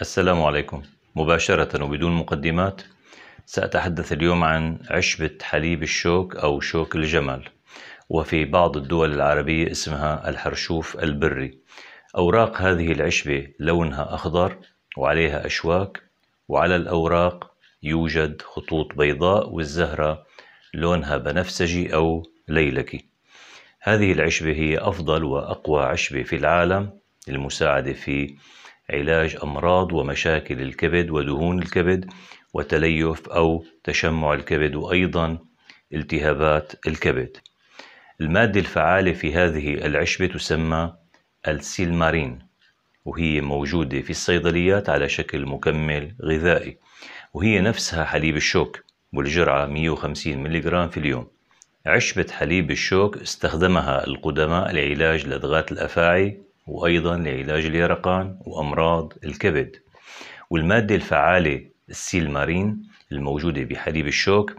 السلام عليكم مباشرة وبدون مقدمات سأتحدث اليوم عن عشبة حليب الشوك أو شوك الجمل وفي بعض الدول العربية اسمها الحرشوف البري أوراق هذه العشبة لونها أخضر وعليها أشواك وعلى الأوراق يوجد خطوط بيضاء والزهرة لونها بنفسجي أو ليلكي هذه العشبة هي أفضل وأقوى عشبة في العالم للمساعدة في علاج أمراض ومشاكل الكبد ودهون الكبد وتليف أو تشمع الكبد وأيضا التهابات الكبد المادة الفعالة في هذه العشبة تسمى السيلمارين وهي موجودة في الصيدليات على شكل مكمل غذائي وهي نفسها حليب الشوك والجرعة 150 ملغ في اليوم عشبة حليب الشوك استخدمها القدماء لعلاج لدغات الأفاعي وأيضا لعلاج اليرقان وأمراض الكبد والمادة الفعالة السيلمارين الموجودة بحليب الشوك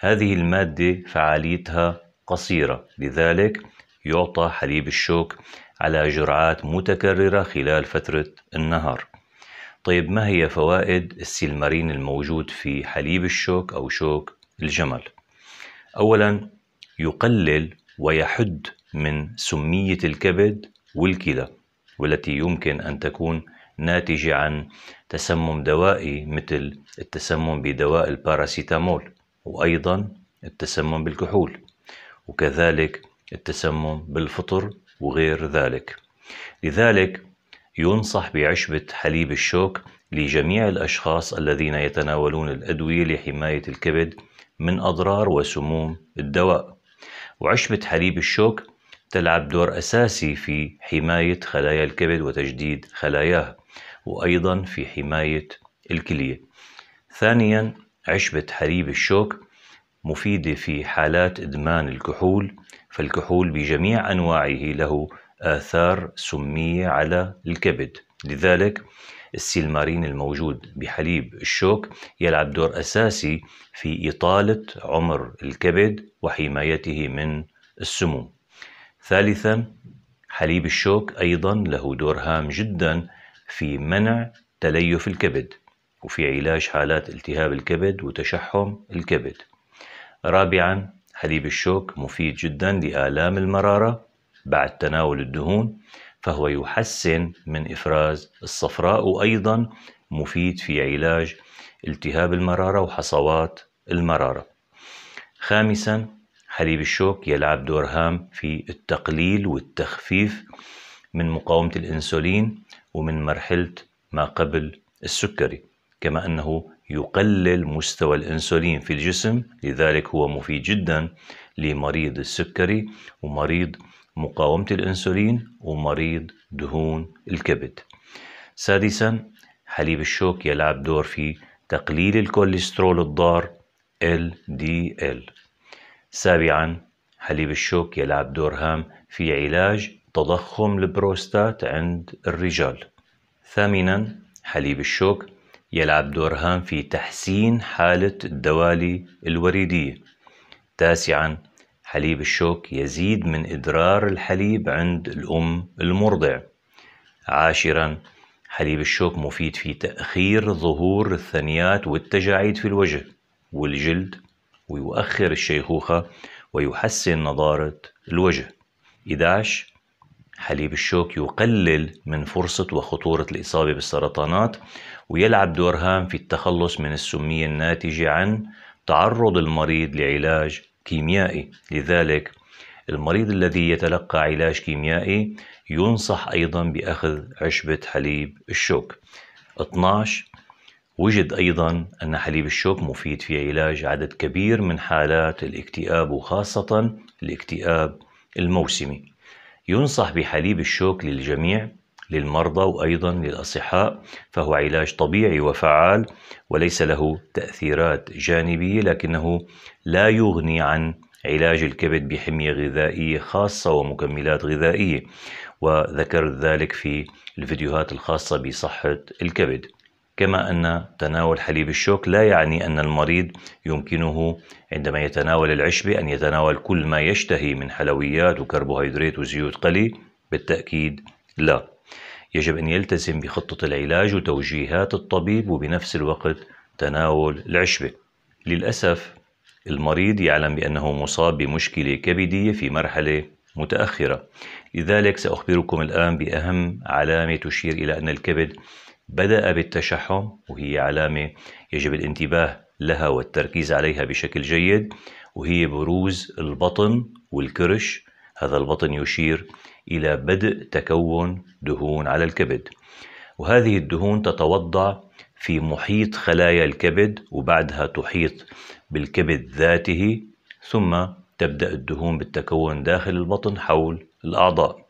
هذه المادة فعاليتها قصيرة لذلك يعطى حليب الشوك على جرعات متكررة خلال فترة النهار طيب ما هي فوائد السيلمارين الموجود في حليب الشوك أو شوك الجمل؟ أولا يقلل ويحد من سمية الكبد والكلى والتي يمكن أن تكون ناتجة عن تسمم دوائي مثل التسمم بدواء الباراسيتامول وأيضا التسمم بالكحول وكذلك التسمم بالفطر وغير ذلك لذلك ينصح بعشبة حليب الشوك لجميع الأشخاص الذين يتناولون الأدوية لحماية الكبد من أضرار وسموم الدواء وعشبة حليب الشوك تلعب دور أساسي في حماية خلايا الكبد وتجديد خلاياه وأيضا في حماية الكلية ثانيا عشبة حليب الشوك مفيدة في حالات إدمان الكحول فالكحول بجميع أنواعه له آثار سمية على الكبد لذلك السيلمارين الموجود بحليب الشوك يلعب دور أساسي في إطالة عمر الكبد وحمايته من السموم ثالثا حليب الشوك أيضا له دور هام جدا في منع تليف الكبد وفي علاج حالات التهاب الكبد وتشحم الكبد رابعا حليب الشوك مفيد جدا لآلام المرارة بعد تناول الدهون فهو يحسن من إفراز الصفراء وأيضا مفيد في علاج التهاب المرارة وحصوات المرارة خامسا حليب الشوك يلعب دور هام في التقليل والتخفيف من مقاومة الأنسولين ومن مرحلة ما قبل السكري كما أنه يقلل مستوى الأنسولين في الجسم لذلك هو مفيد جدا لمريض السكري ومريض مقاومة الأنسولين ومريض دهون الكبد سادسا حليب الشوك يلعب دور في تقليل الكوليسترول الضار LDL سابعا حليب الشوك يلعب دور هام في علاج تضخم البروستات عند الرجال ثامنا حليب الشوك يلعب دور هام في تحسين حالة الدوالي الوريدية تاسعا حليب الشوك يزيد من إدرار الحليب عند الأم المرضع عاشرا حليب الشوك مفيد في تأخير ظهور الثنيات والتجاعيد في الوجه والجلد ويؤخر الشيخوخة ويحسن نضارة الوجه 11 حليب الشوك يقلل من فرصة وخطورة الإصابة بالسرطانات ويلعب دور هام في التخلص من السمية الناتجة عن تعرض المريض لعلاج كيميائي لذلك المريض الذي يتلقى علاج كيميائي ينصح أيضا بأخذ عشبة حليب الشوك 12 وجد أيضا أن حليب الشوك مفيد في علاج عدد كبير من حالات الاكتئاب وخاصة الاكتئاب الموسمي ينصح بحليب الشوك للجميع للمرضى وأيضا للأصحاء فهو علاج طبيعي وفعال وليس له تأثيرات جانبية لكنه لا يغني عن علاج الكبد بحمية غذائية خاصة ومكملات غذائية وذكرت ذلك في الفيديوهات الخاصة بصحة الكبد كما أن تناول حليب الشوك لا يعني أن المريض يمكنه عندما يتناول العشبة أن يتناول كل ما يشتهي من حلويات وكربوهيدرات وزيوت قلي بالتأكيد لا يجب أن يلتزم بخطة العلاج وتوجيهات الطبيب وبنفس الوقت تناول العشبة للأسف المريض يعلم بأنه مصاب بمشكلة كبدية في مرحلة متأخرة لذلك سأخبركم الآن بأهم علامة تشير إلى أن الكبد بدأ بالتشحم وهي علامة يجب الانتباه لها والتركيز عليها بشكل جيد وهي بروز البطن والكرش هذا البطن يشير إلى بدء تكون دهون على الكبد وهذه الدهون تتوضع في محيط خلايا الكبد وبعدها تحيط بالكبد ذاته ثم تبدأ الدهون بالتكون داخل البطن حول الأعضاء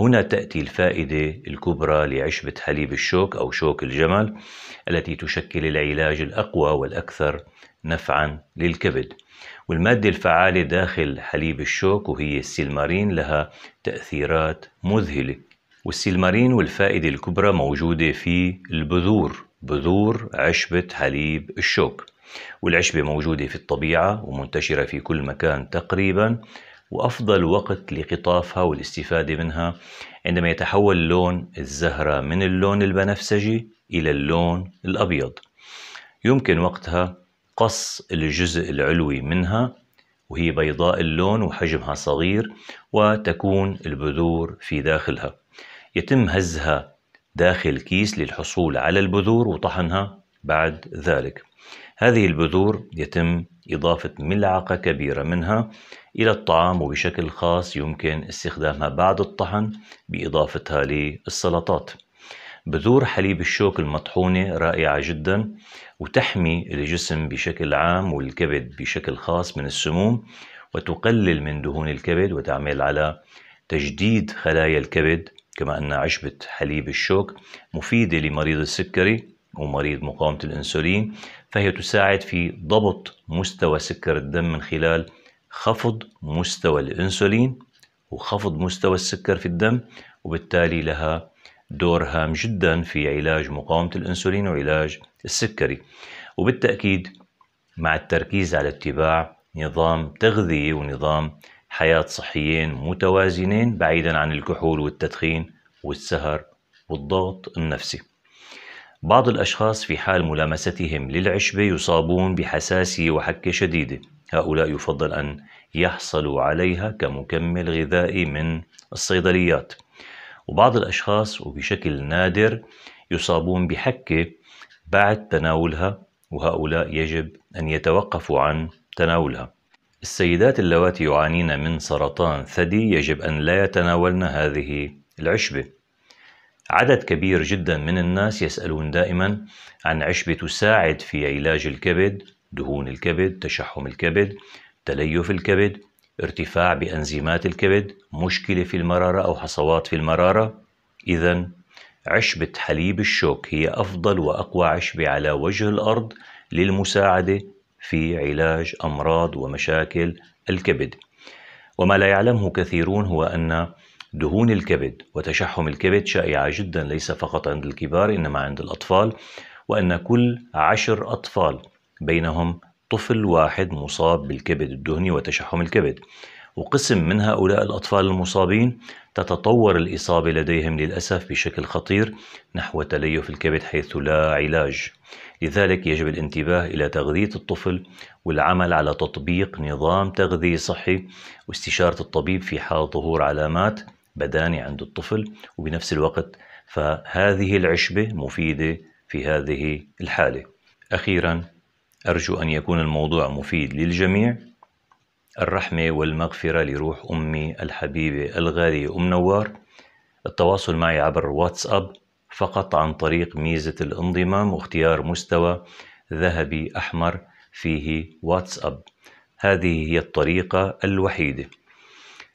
هنا تأتي الفائدة الكبرى لعشبة حليب الشوك أو شوك الجمل التي تشكل العلاج الأقوى والأكثر نفعا للكبد والمادة الفعالة داخل حليب الشوك وهي السلمارين لها تأثيرات مذهلة والسلمارين والفائدة الكبرى موجودة في البذور بذور عشبة حليب الشوك والعشبة موجودة في الطبيعة ومنتشرة في كل مكان تقريبا وأفضل وقت لقطافها والاستفادة منها عندما يتحول لون الزهرة من اللون البنفسجي إلى اللون الأبيض يمكن وقتها قص الجزء العلوي منها وهي بيضاء اللون وحجمها صغير وتكون البذور في داخلها يتم هزها داخل كيس للحصول على البذور وطحنها بعد ذلك هذه البذور يتم إضافة ملعقة كبيرة منها إلى الطعام وبشكل خاص يمكن استخدامها بعد الطحن بإضافتها للسلطات بذور حليب الشوك المطحونة رائعة جدا وتحمي الجسم بشكل عام والكبد بشكل خاص من السموم وتقلل من دهون الكبد وتعمل على تجديد خلايا الكبد كما أن عشبة حليب الشوك مفيدة لمريض السكري أو مريض مقاومة الأنسولين فهي تساعد في ضبط مستوى سكر الدم من خلال خفض مستوى الأنسولين وخفض مستوى السكر في الدم وبالتالي لها دور هام جدا في علاج مقاومة الأنسولين وعلاج السكري وبالتأكيد مع التركيز على اتباع نظام تغذية ونظام حياة صحيين متوازنين بعيدا عن الكحول والتدخين والسهر والضغط النفسي بعض الأشخاص في حال ملامستهم للعشبة يصابون بحساسية وحكة شديدة هؤلاء يفضل أن يحصلوا عليها كمكمل غذائي من الصيدليات وبعض الأشخاص وبشكل نادر يصابون بحكة بعد تناولها وهؤلاء يجب أن يتوقفوا عن تناولها السيدات اللواتي يعانين من سرطان ثدي يجب أن لا يتناولن هذه العشبة عدد كبير جدا من الناس يسألون دائما عن عشبة تساعد في علاج الكبد دهون الكبد تشحم الكبد تليف الكبد ارتفاع بأنزيمات الكبد مشكلة في المرارة أو حصوات في المرارة إذا عشبة حليب الشوك هي أفضل وأقوى عشبة على وجه الأرض للمساعدة في علاج أمراض ومشاكل الكبد وما لا يعلمه كثيرون هو أن دهون الكبد وتشحم الكبد شائعة جدا ليس فقط عند الكبار إنما عند الأطفال وأن كل عشر أطفال بينهم طفل واحد مصاب بالكبد الدهني وتشحم الكبد وقسم من هؤلاء الأطفال المصابين تتطور الإصابة لديهم للأسف بشكل خطير نحو تليف الكبد حيث لا علاج لذلك يجب الانتباه إلى تغذية الطفل والعمل على تطبيق نظام تغذية صحي واستشارة الطبيب في حال ظهور علامات بداني عند الطفل وبنفس الوقت فهذه العشبة مفيدة في هذه الحالة أخيرا أرجو أن يكون الموضوع مفيد للجميع الرحمة والمغفرة لروح أمي الحبيبة الغالية أم نوار التواصل معي عبر واتساب فقط عن طريق ميزة الانضمام واختيار مستوى ذهبي أحمر فيه واتساب هذه هي الطريقة الوحيدة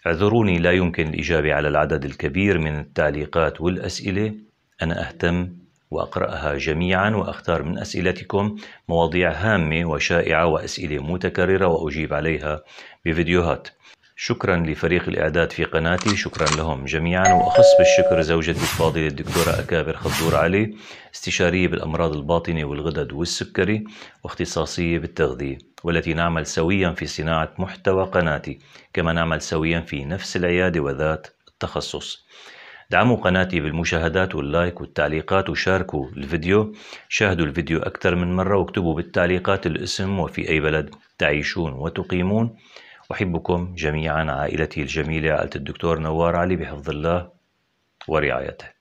اعذروني لا يمكن الإجابة على العدد الكبير من التعليقات والأسئلة أنا أهتم وأقرأها جميعا وأختار من أسئلتكم مواضيع هامة وشائعة وأسئلة متكررة وأجيب عليها بفيديوهات شكرا لفريق الإعداد في قناتي شكرا لهم جميعا وأخص بالشكر زوجتي الفاضلة الدكتورة أكابر خضور علي استشارية بالأمراض الباطنة والغدد والسكري واختصاصية بالتغذية والتي نعمل سويا في صناعة محتوى قناتي كما نعمل سويا في نفس العيادة وذات التخصص دعموا قناتي بالمشاهدات واللايك والتعليقات وشاركوا الفيديو شاهدوا الفيديو أكثر من مرة واكتبوا بالتعليقات الاسم وفي أي بلد تعيشون وتقيمون أحبكم جميعا عائلتي الجميلة عائلة الدكتور نوار علي بحفظ الله ورعايته